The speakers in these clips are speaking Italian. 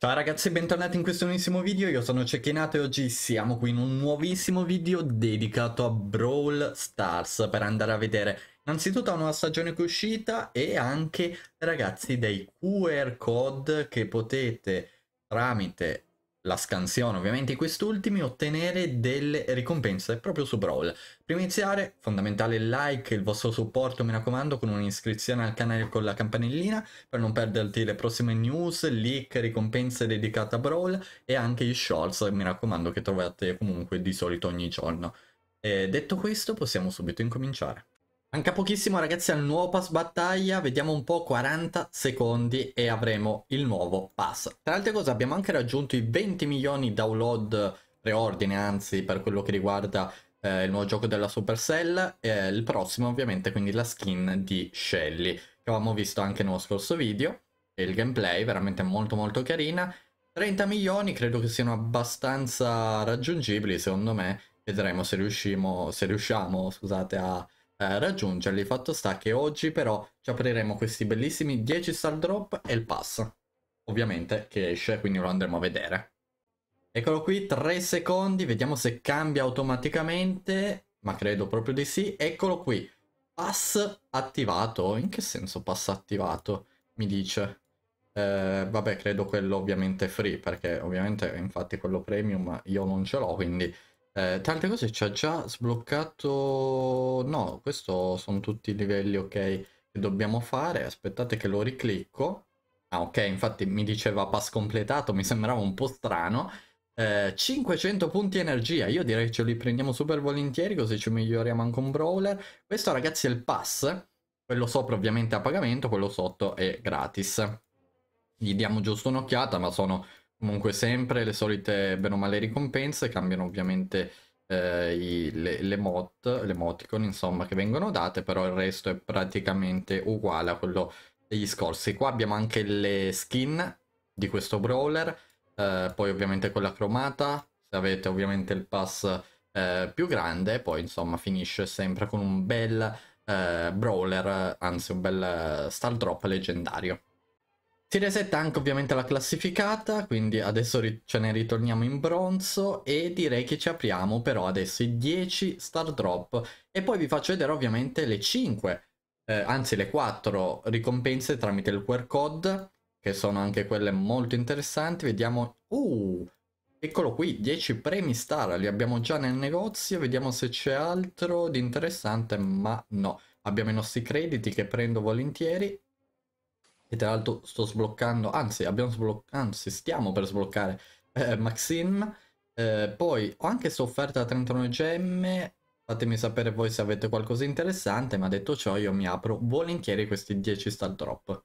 Ciao ragazzi bentornati in questo nuovissimo video, io sono Cecchinato e oggi siamo qui in un nuovissimo video dedicato a Brawl Stars per andare a vedere innanzitutto la nuova stagione che è uscita e anche ragazzi dei QR code che potete tramite la scansione ovviamente quest'ultimi ottenere delle ricompense proprio su Brawl. Prima di iniziare, fondamentale il like, il vostro supporto mi raccomando con un'iscrizione al canale con la campanellina per non perderti le prossime news, leak, ricompense dedicate a Brawl e anche i shorts mi raccomando che trovate comunque di solito ogni giorno. E detto questo possiamo subito incominciare. Manca pochissimo ragazzi al nuovo pass battaglia, vediamo un po' 40 secondi e avremo il nuovo pass. Tra altre cose abbiamo anche raggiunto i 20 milioni download, preordine anzi per quello che riguarda eh, il nuovo gioco della Supercell, e il prossimo ovviamente quindi la skin di Shelly che avevamo visto anche nello scorso video, e il gameplay veramente molto molto carina. 30 milioni credo che siano abbastanza raggiungibili secondo me, vedremo se, riuscimo, se riusciamo scusate, a eh, raggiungerli. Fatto sta che oggi però ci apriremo questi bellissimi 10 star drop e il pass. Ovviamente che esce, quindi lo andremo a vedere. Eccolo qui, 3 secondi, vediamo se cambia automaticamente, ma credo proprio di sì. Eccolo qui, pass attivato. In che senso pass attivato? Mi dice. Eh, vabbè, credo quello ovviamente free, perché ovviamente infatti quello premium io non ce l'ho, quindi eh, tante cose ci ha già sbloccato... No, questo sono tutti i livelli, ok, che dobbiamo fare. Aspettate che lo riclicco. Ah, ok, infatti mi diceva pass completato, mi sembrava un po' strano. Eh, 500 punti energia, io direi che ce li prendiamo super volentieri così ci miglioriamo anche un brawler. Questo ragazzi è il pass, quello sopra ovviamente a pagamento, quello sotto è gratis. Gli diamo giusto un'occhiata, ma sono Comunque sempre le solite bene o male ricompense, cambiano ovviamente eh, i, le, le mod, le emoticon insomma che vengono date, però il resto è praticamente uguale a quello degli scorsi. Qua abbiamo anche le skin di questo brawler, eh, poi ovviamente quella cromata, se avete ovviamente il pass eh, più grande, poi insomma finisce sempre con un bel eh, brawler, anzi un bel eh, star drop leggendario. Si resetta anche ovviamente la classificata, quindi adesso ce ne ritorniamo in bronzo e direi che ci apriamo però adesso i 10 star drop e poi vi faccio vedere ovviamente le 5, eh, anzi le 4 ricompense tramite il QR code che sono anche quelle molto interessanti, vediamo... Uh, eccolo qui, 10 premi star, li abbiamo già nel negozio, vediamo se c'è altro di interessante, ma no. Abbiamo i nostri crediti che prendo volentieri e tra l'altro sto sbloccando, anzi abbiamo sbloccato, anzi stiamo per sbloccare eh, Maxim. Eh, poi ho anche sofferta da 39 gemme, fatemi sapere voi se avete qualcosa di interessante, ma detto ciò io mi apro volentieri questi 10 star drop.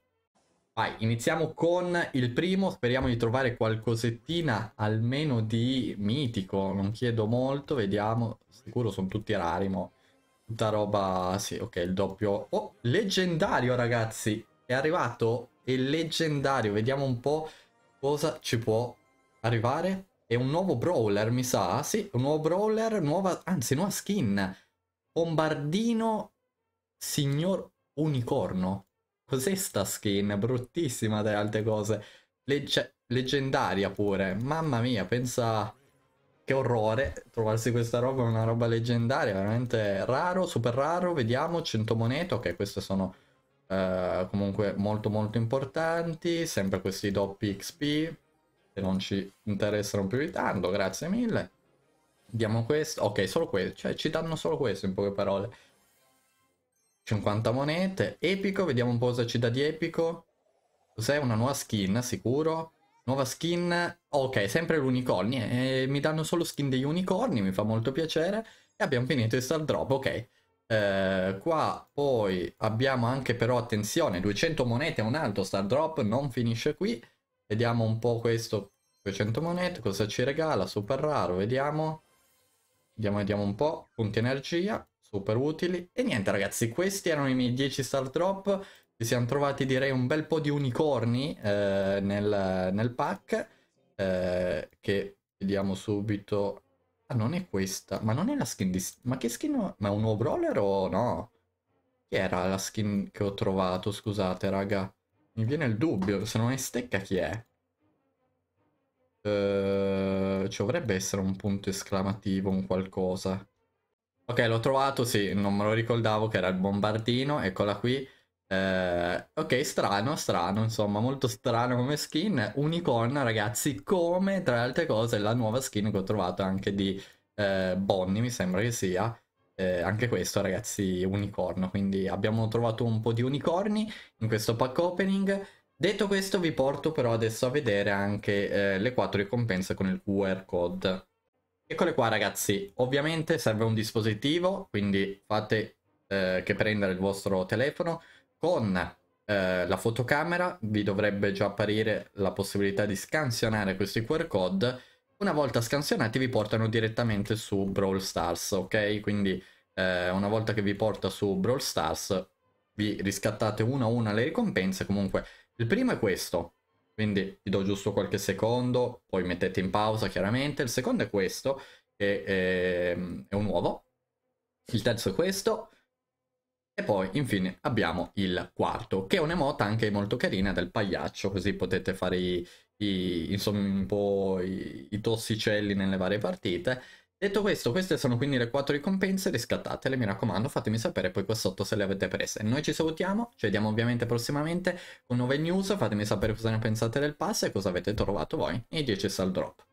Vai, iniziamo con il primo, speriamo di trovare qualcosettina almeno di mitico, non chiedo molto, vediamo, sicuro sono tutti rari, ma Tutta roba, sì, ok, il doppio... Oh, leggendario ragazzi, è arrivato il leggendario, vediamo un po' cosa ci può arrivare. È un nuovo brawler, mi sa, sì, un nuovo brawler, nuova, anzi nuova skin. Bombardino Signor Unicorno. Cos'è sta skin? Bruttissima tra le altre cose. Legge cioè, leggendaria pure. Mamma mia, pensa che orrore trovarsi questa roba, una roba leggendaria, veramente raro, super raro, vediamo, 100 monete, ok, queste sono eh, comunque molto molto importanti, sempre questi doppi XP che non ci interessano più di tanto, grazie mille. Diamo questo, ok, solo questo, cioè ci danno solo questo in poche parole. 50 monete, epico, vediamo un po' cosa ci dà di epico. Cos'è? Una nuova skin, sicuro. Nuova skin, ok, sempre l'unicorni, eh, mi danno solo skin degli unicorni, mi fa molto piacere. E abbiamo finito il star drop, ok. Eh, qua poi abbiamo anche però, attenzione, 200 monete un altro star drop, non finisce qui. Vediamo un po' questo, 200 monete, cosa ci regala, super raro, vediamo. Vediamo, vediamo un po', punti energia, super utili. E niente ragazzi, questi erano i miei 10 star drop. Ci siamo trovati direi un bel po' di unicorni eh, nel, nel, pack, eh, che vediamo subito Ah, non è questa. Ma non è la skin di... Ma che skin... Ma è un nuovo brawler o no? Chi era la skin che ho trovato? Scusate, raga. Mi viene il dubbio. Se non è stecca, chi è? Uh, ci dovrebbe essere un punto esclamativo, un qualcosa. Ok, l'ho trovato, sì, non me lo ricordavo che era il bombardino, eccola qui. Eh, ok, strano, strano, insomma, molto strano come skin. Unicorn, ragazzi, come tra le altre cose la nuova skin che ho trovato anche di eh, Bonnie, mi sembra che sia. Eh, anche questo, ragazzi, unicorno. Quindi abbiamo trovato un po' di unicorni in questo pack opening. Detto questo, vi porto però adesso a vedere anche eh, le 4 ricompense con il QR code. Eccole qua, ragazzi. Ovviamente serve un dispositivo, quindi fate eh, che prendere il vostro telefono con eh, la fotocamera vi dovrebbe già apparire la possibilità di scansionare questi QR code. Una volta scansionati vi portano direttamente su Brawl Stars, ok? Quindi eh, una volta che vi porta su Brawl Stars vi riscattate una a una le ricompense. Comunque il primo è questo, quindi vi do giusto qualche secondo, poi mettete in pausa chiaramente. Il secondo è questo, che è, ehm, è un uovo. Il terzo è questo, e poi infine abbiamo il quarto, che è un'emota anche molto carina del pagliaccio, così potete fare i, i, insomma, un po' i, i, tossicelli nelle varie partite. Detto questo, queste sono quindi le quattro ricompense, riscattatele, mi raccomando, fatemi sapere poi qua sotto se le avete prese. Noi ci salutiamo, ci vediamo ovviamente prossimamente con nuove news, fatemi sapere cosa ne pensate del pass e cosa avete trovato voi nei 10 sal drop.